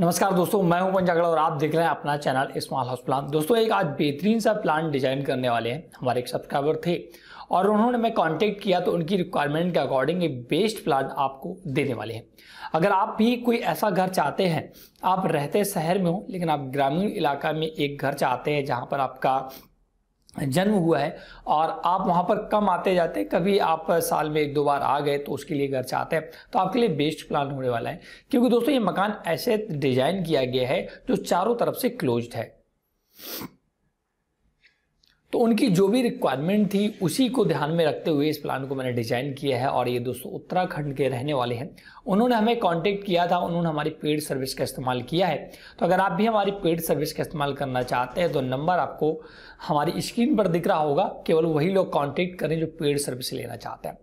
नमस्कार दोस्तों मैं हूं पंचागढ़ और आप देख रहे हैं अपना चैनल स्मॉल हाउस प्लान दोस्तों एक आज बेहतरीन सा प्लान डिजाइन करने वाले हैं हमारे एक सब्सक्राइबर थे और उन्होंने मैं कांटेक्ट किया तो उनकी रिक्वायरमेंट के अकॉर्डिंग ये बेस्ट प्लान आपको देने वाले हैं अगर आप भी कोई ऐसा घर चाहते हैं आप रहते शहर में हो लेकिन आप ग्रामीण इलाका में एक घर चाहते हैं जहाँ पर आपका जन्म हुआ है और आप वहाँ पर कम आते जाते कभी आप साल में एक दो बार आ गए तो उसके लिए घर चाहते हैं तो आपके लिए बेस्ट प्लान होने वाला है क्योंकि दोस्तों ये मकान ऐसे डिजाइन किया गया है जो चारों तरफ से क्लोज्ड है तो उनकी जो भी रिक्वायरमेंट थी उसी को ध्यान में रखते हुए इस प्लान को मैंने डिज़ाइन किया है और ये दोस्तों उत्तराखंड के रहने वाले हैं उन्होंने हमें कांटेक्ट किया था उन्होंने हमारी पेड सर्विस का इस्तेमाल किया है तो अगर आप भी हमारी पेड सर्विस का इस्तेमाल करना चाहते हैं तो नंबर आपको हमारी स्क्रीन पर दिख रहा होगा केवल वही लोग कॉन्टेक्ट करें जो पेड सर्विस लेना चाहते हैं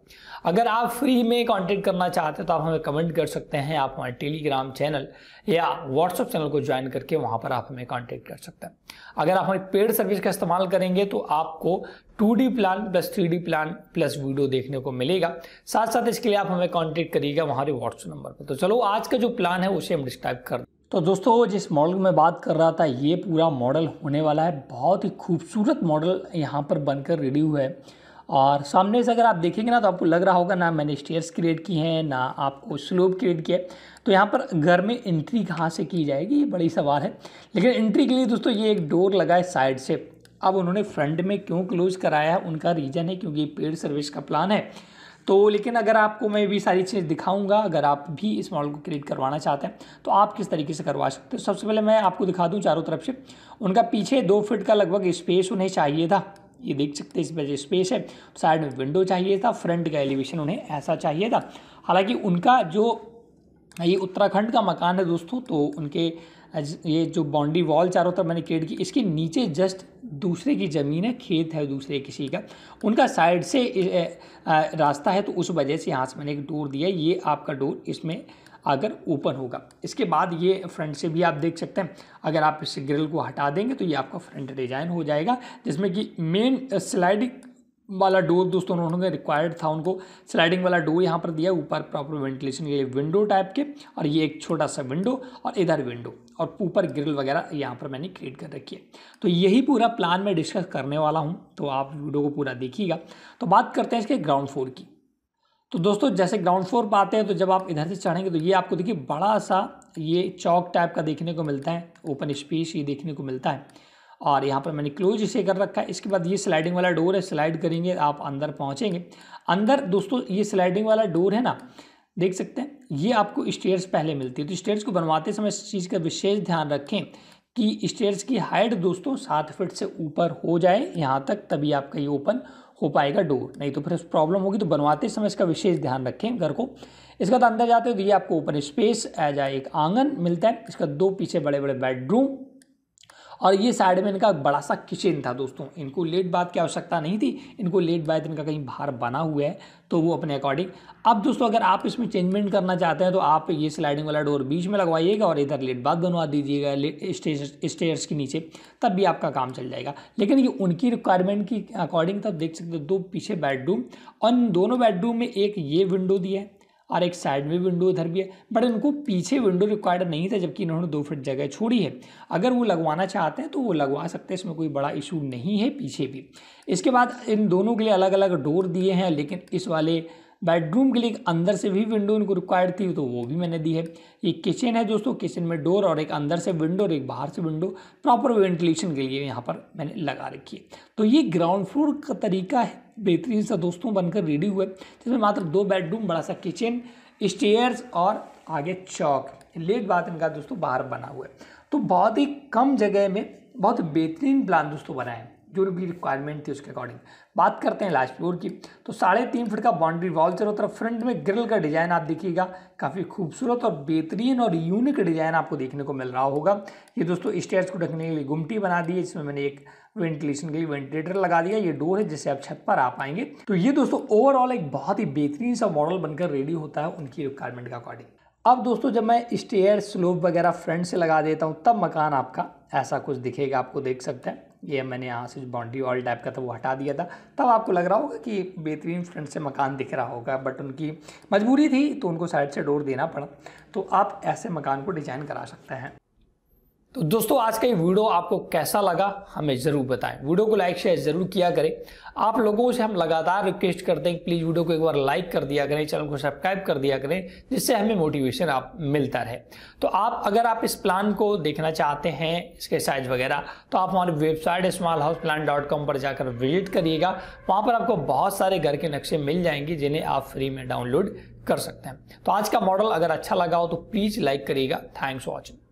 अगर आप फ्री में कॉन्टेक्ट करना चाहते हैं तो आप हमें कमेंट कर सकते हैं आप हमारे टेलीग्राम चैनल या व्हाट्सअप चैनल को ज्वाइन करके वहाँ पर आप हमें कॉन्टेक्ट कर सकते हैं अगर आप हमारी पेड सर्विस का इस्तेमाल करेंगे तो आपको 2D plan plus 3D plan plus video देखने को मिलेगा साथ साथ इसके लिए आप हमें कॉन्टेक्ट करिएगा हमारे व्हाट्सएप नंबर पर तो चलो आज का जो प्लान है उसे हम डिस्क्राइब कर तो दोस्तों जिस मॉडल में बात कर रहा था ये पूरा मॉडल होने वाला है बहुत ही खूबसूरत मॉडल यहाँ पर बनकर रेडी हुआ है और सामने से अगर आप देखेंगे ना तो आपको लग रहा होगा ना मैंने स्टेयर्स क्रिएट की हैं ना आपको स्लोप क्रिएट किया है तो यहाँ पर घर में एंट्री कहाँ से की जाएगी ये बड़ी सवाल है लेकिन एंट्री के लिए दोस्तों ये एक डोर लगा है साइड से अब उन्होंने फ्रंट में क्यों क्लोज कराया उनका रीज़न है क्योंकि पेड सर्विस का प्लान है तो लेकिन अगर आपको मैं भी सारी चीज़ दिखाऊंगा अगर आप भी इस मॉडल को क्रिएट करवाना चाहते हैं तो आप किस तरीके से करवा सकते हो सबसे पहले मैं आपको दिखा दूं चारों तरफ से उनका पीछे दो फिट का लगभग स्पेस उन्हें चाहिए था ये देख सकते हैं इस वजह स्पेस है साइड में विंडो चाहिए था फ्रंट का एलिवेशन उन्हें ऐसा चाहिए था हालाँकि उनका जो ये उत्तराखंड का मकान है दोस्तों तो उनके ये जो बाउंड्री वॉल चारों तरफ मैंने क्रिएट की इसके नीचे जस्ट दूसरे की ज़मीन है खेत है दूसरे किसी का उनका साइड से रास्ता है तो उस वजह से यहाँ से मैंने एक डोर दिया ये आपका डोर इसमें अगर ओपन होगा इसके बाद ये फ्रंट से भी आप देख सकते हैं अगर आप इस ग्रिल को हटा देंगे तो ये आपका फ्रंट डिजाइन हो जाएगा जिसमें कि मेन स्लाइडिंग वाला डोर दोस्तों उन्होंने रिक्वायर्ड था उनको स्लाइडिंग वाला डोर यहाँ पर दिया ऊपर प्रॉपर वेंटिलेशन के लिए विंडो टाइप के और ये एक छोटा सा विंडो और इधर विंडो और ऊपर ग्रिल वगैरह यहाँ पर मैंने क्रिएट कर रखी है तो यही पूरा प्लान मैं डिस्कस करने वाला हूँ तो आप वीडियो को पूरा देखिएगा तो बात करते हैं इसके ग्राउंड फ्लोर की तो दोस्तों जैसे ग्राउंड फ्लोर पर आते हैं तो जब आप इधर से चढ़ेंगे तो ये आपको देखिए बड़ा सा ये चौक टाइप का देखने को मिलता है ओपन स्पेस ये देखने को मिलता है और यहाँ पर मैंने क्लोज इसे कर रखा है इसके बाद ये स्लाइडिंग वाला डोर है स्लाइड करेंगे आप अंदर पहुँचेंगे अंदर दोस्तों ये स्लाइडिंग वाला डोर है ना देख सकते हैं ये आपको स्टेयर्स पहले मिलती है तो स्टेयर्स को बनवाते समय इस चीज़ का विशेष ध्यान रखें कि स्टेयर्स की हाइट दोस्तों सात फिट से ऊपर हो जाए यहाँ तक तभी आपका ये ओपन हो पाएगा डोर नहीं तो फिर प्रॉब्लम होगी तो बनवाते समय इसका विशेष ध्यान रखें घर को इसके बाद अंदर जाते हो तो ये आपको ओपन स्पेस एज आ एक आंगन मिलता है इसका दो पीछे बड़े बड़े बेडरूम और ये साइड में इनका बड़ा सा किचन था दोस्तों इनको लेट बाथ की आवश्यकता नहीं थी इनको लेट बाथ इनका कहीं बाहर बना हुआ है तो वो अपने अकॉर्डिंग अब दोस्तों अगर आप इसमें चेंजमेंट करना चाहते हैं तो आप ये स्लाइडिंग वाला डोर बीच में लगवाइएगा और इधर लेट बाथ बनवा दीजिएगा स्टेयर्स के नीचे तब भी आपका काम चल जाएगा लेकिन ये उनकी रिक्वायरमेंट की अकॉर्डिंग तब देख सकते हो दो पीछे बेडरूम और दोनों बेडरूम में एक ये विंडो दिया है और एक साइड में विंडो उधर भी है बट इनको पीछे विंडो रिक्वायर्ड नहीं था जबकि इन्होंने दो फिट जगह छोड़ी है अगर वो लगवाना चाहते हैं तो वो लगवा सकते हैं इसमें कोई बड़ा इशू नहीं है पीछे भी इसके बाद इन दोनों के लिए अलग अलग डोर दिए हैं लेकिन इस वाले बेडरूम के लिए अंदर से भी विंडो इनको रिक्वायर्ड थी तो वो भी मैंने दी है ये किचन है दोस्तों किचन में डोर और एक अंदर से विंडो और एक बाहर से विंडो प्रॉपर वेंटिलेशन के लिए यहाँ पर मैंने लगा रखी है तो ये ग्राउंड फ्लोर का तरीका है बेहतरीन सा दोस्तों बनकर रेडी हुआ जिसमें मात्र दो बेडरूम बड़ा सा किचन स्टेयर्स और आगे चौक लेट बात इनका दोस्तों बाहर बना हुआ है तो बहुत ही कम जगह में बहुत बेहतरीन प्लान दोस्तों बनाए जो भी रिक्वायरमेंट थी उसके अकॉर्डिंग बात करते हैं लास्ट फ्लोर की तो साढ़े तीन फीट का बाउंड्री वॉल चारों तरफ फ्रंट में ग्रिल का डिज़ाइन आप देखिएगा काफ़ी खूबसूरत और बेहतरीन और यूनिक डिज़ाइन आपको देखने को मिल रहा होगा ये दोस्तों स्टेयर्स को ढकने के लिए गुमटी बना दी है इसमें मैंने एक वेंटिलेशन के लिए वेंटिलेटर लगा दिया ये डोर है जिससे आप छत पर आ पाएंगे तो ये दोस्तों ओवरऑल एक बहुत ही बेहतरीन सा मॉडल बनकर रेडी होता है उनकी रिक्वायरमेंट के अकॉर्डिंग अब दोस्तों जब मैं स्टेयर स्लोप वगैरह फ्रंट से लगा देता हूँ तब मकान आपका ऐसा कुछ दिखेगा आपको देख सकते हैं ये मैंने यहाँ से जो बाउंड्री वॉल टाइप का था वो हटा दिया था तब आपको लग रहा होगा कि बेहतरीन फ्रंट से मकान दिख रहा होगा बट उनकी मजबूरी थी तो उनको साइड से डोर देना पड़ा तो आप ऐसे मकान को डिज़ाइन करा सकते हैं तो दोस्तों आज का ये वीडियो आपको कैसा लगा हमें ज़रूर बताएं वीडियो को लाइक शेयर ज़रूर किया करें आप लोगों से हम लगातार रिक्वेस्ट करते हैं कि प्लीज़ वीडियो को एक बार लाइक कर दिया करें चैनल को सब्सक्राइब कर दिया करें जिससे हमें मोटिवेशन आप मिलता रहे तो आप अगर आप इस प्लान को देखना चाहते हैं इसके साइज वगैरह तो आप हमारी website small house plan dot com पर जाकर विजिट करिएगा वहाँ पर आपको बहुत सारे घर के नक्शे मिल जाएंगे जिन्हें आप फ्री में डाउनलोड कर सकते हैं तो आज का मॉडल अगर अच्छा लगा हो तो प्लीज़ लाइक करिएगा थैंक्स वॉचिंग